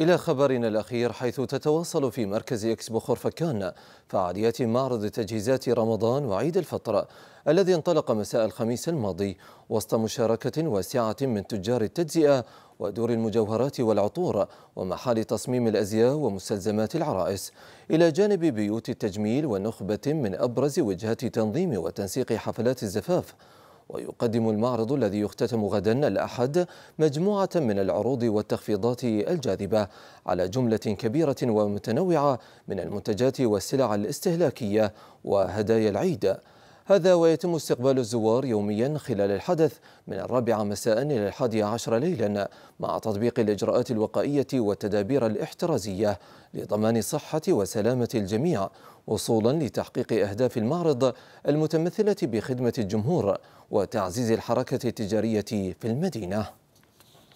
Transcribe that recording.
إلى خبرنا الأخير حيث تتواصل في مركز إكسبو خرفكان فعاليات معرض تجهيزات رمضان وعيد الفطر الذي انطلق مساء الخميس الماضي وسط مشاركة واسعة من تجار التجزئة ودور المجوهرات والعطور ومحال تصميم الأزياء ومستلزمات العرائس إلى جانب بيوت التجميل ونخبة من أبرز وجهات تنظيم وتنسيق حفلات الزفاف ويقدم المعرض الذي يختتم غدا الأحد مجموعة من العروض والتخفيضات الجاذبة على جملة كبيرة ومتنوعة من المنتجات والسلع الاستهلاكية وهدايا العيد هذا ويتم استقبال الزوار يوميا خلال الحدث من الرابعة مساء إلى الحادية عشر ليلا مع تطبيق الإجراءات الوقائية والتدابير الاحترازية لضمان صحة وسلامة الجميع وصولا لتحقيق أهداف المعرض المتمثلة بخدمة الجمهور وتعزيز الحركة التجارية في المدينة